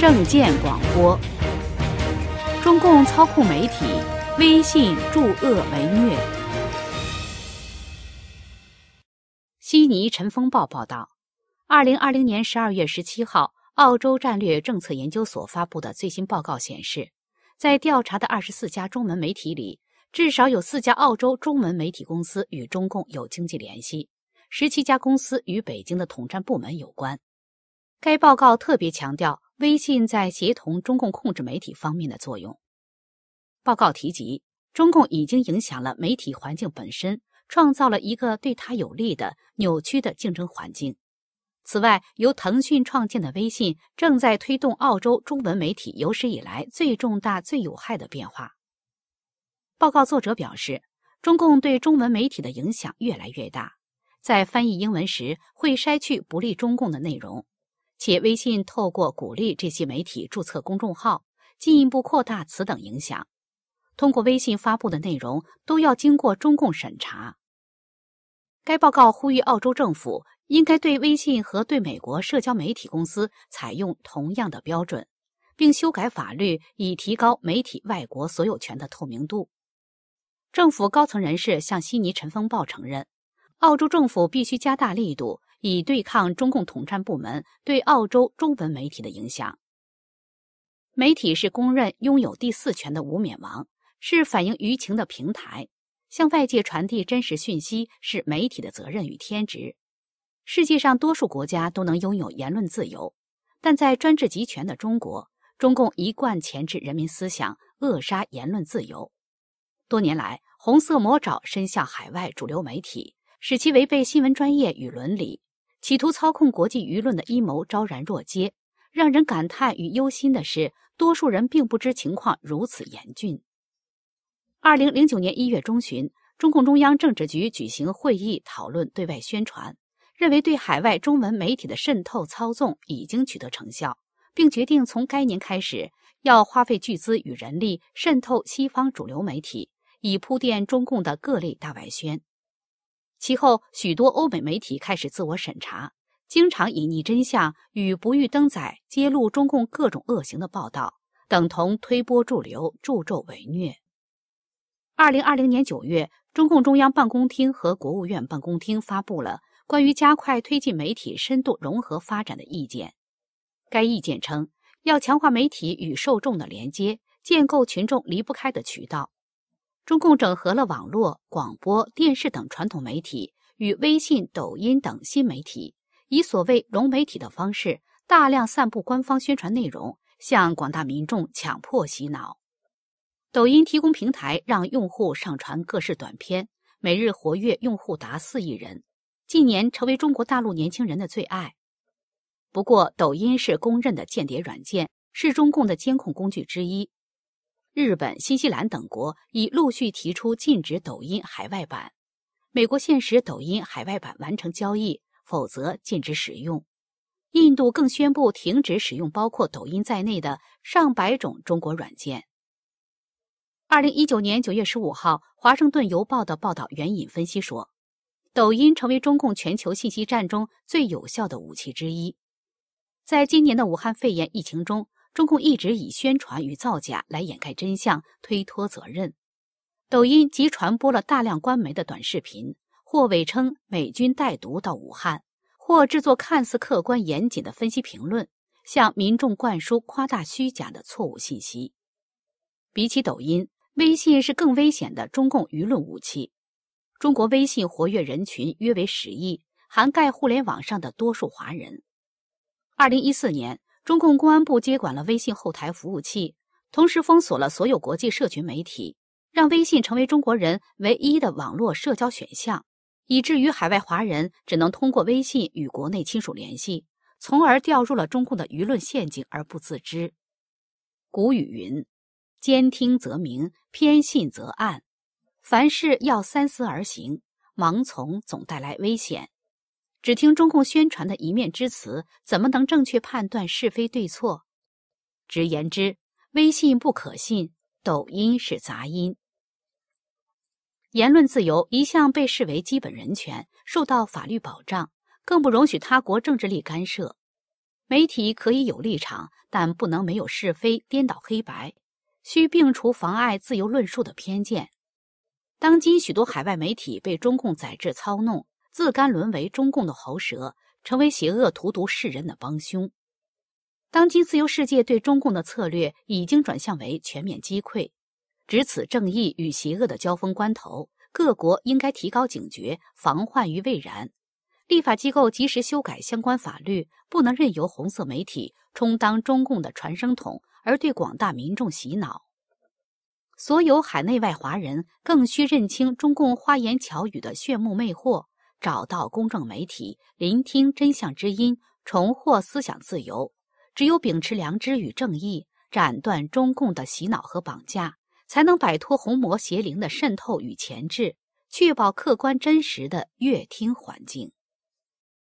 政见广播，中共操控媒体，微信助恶为虐。悉尼晨风报报道，二零二零年十二月十七号，澳洲战略政策研究所发布的最新报告显示，在调查的二十四家中文媒体里，至少有四家澳洲中文媒体公司与中共有经济联系，十七家公司与北京的统战部门有关。该报告特别强调。微信在协同中共控制媒体方面的作用。报告提及，中共已经影响了媒体环境本身，创造了一个对他有利的扭曲的竞争环境。此外，由腾讯创建的微信正在推动澳洲中文媒体有史以来最重大、最有害的变化。报告作者表示，中共对中文媒体的影响越来越大，在翻译英文时会筛去不利中共的内容。且微信透过鼓励这些媒体注册公众号，进一步扩大此等影响。通过微信发布的内容都要经过中共审查。该报告呼吁澳洲政府应该对微信和对美国社交媒体公司采用同样的标准，并修改法律以提高媒体外国所有权的透明度。政府高层人士向悉尼晨风报承认，澳洲政府必须加大力度。以对抗中共统战部门对澳洲中文媒体的影响。媒体是公认拥有第四权的无冕王，是反映舆情的平台，向外界传递真实讯息是媒体的责任与天职。世界上多数国家都能拥有言论自由，但在专制集权的中国，中共一贯钳制人民思想，扼杀言论自由。多年来，红色魔爪伸向海外主流媒体，使其违背新闻专业与伦理。企图操控国际舆论的阴谋昭然若揭。让人感叹与忧心的是，多数人并不知情况如此严峻。二零零九年一月中旬，中共中央政治局举行会议讨论对外宣传，认为对海外中文媒体的渗透操纵已经取得成效，并决定从该年开始要花费巨资与人力渗透西方主流媒体，以铺垫中共的各类大外宣。其后，许多欧美媒体开始自我审查，经常隐匿真相与不予登载揭露中共各种恶行的报道，等同推波助流、助纣为虐。二零二零年九月，中共中央办公厅和国务院办公厅发布了《关于加快推进媒体深度融合发展的意见》，该意见称，要强化媒体与受众的连接，建构群众离不开的渠道。中共整合了网络、广播电视等传统媒体与微信、抖音等新媒体，以所谓“融媒体”的方式，大量散布官方宣传内容，向广大民众强迫洗脑。抖音提供平台让用户上传各式短片，每日活跃用户达四亿人，近年成为中国大陆年轻人的最爱。不过，抖音是公认的间谍软件，是中共的监控工具之一。日本、新西兰等国已陆续提出禁止抖音海外版。美国限时抖音海外版完成交易，否则禁止使用。印度更宣布停止使用包括抖音在内的上百种中国软件。二零一九年九月十五号，《华盛顿邮报》的报道援引分析说，抖音成为中共全球信息战中最有效的武器之一。在今年的武汉肺炎疫情中，中共一直以宣传与造假来掩盖真相、推脱责任。抖音即传播了大量官媒的短视频，或伪称美军带毒到武汉，或制作看似客观严谨的分析评论，向民众灌输夸大虚假的错误信息。比起抖音，微信是更危险的中共舆论武器。中国微信活跃人群约为十亿，涵盖互联网上的多数华人。二零一四年。中共公安部接管了微信后台服务器，同时封锁了所有国际社群媒体，让微信成为中国人唯一的网络社交选项，以至于海外华人只能通过微信与国内亲属联系，从而掉入了中共的舆论陷阱而不自知。古语云：“兼听则明，偏信则暗。”凡事要三思而行，盲从总带来危险。只听中共宣传的一面之词，怎么能正确判断是非对错？直言之，微信不可信，抖音是杂音。言论自由一向被视为基本人权，受到法律保障，更不容许他国政治力干涉。媒体可以有立场，但不能没有是非，颠倒黑白，需摒除妨碍自由论述的偏见。当今许多海外媒体被中共宰制操弄。自甘沦为中共的喉舌，成为邪恶荼毒世人的帮凶。当今自由世界对中共的策略已经转向为全面击溃。值此正义与邪恶的交锋关头，各国应该提高警觉，防患于未然。立法机构及时修改相关法律，不能任由红色媒体充当中共的传声筒，而对广大民众洗脑。所有海内外华人更需认清中共花言巧语的炫目魅惑。找到公正媒体，聆听真相之音，重获思想自由。只有秉持良知与正义，斩断中共的洗脑和绑架，才能摆脱红魔邪灵的渗透与钳制，确保客观真实的阅听环境。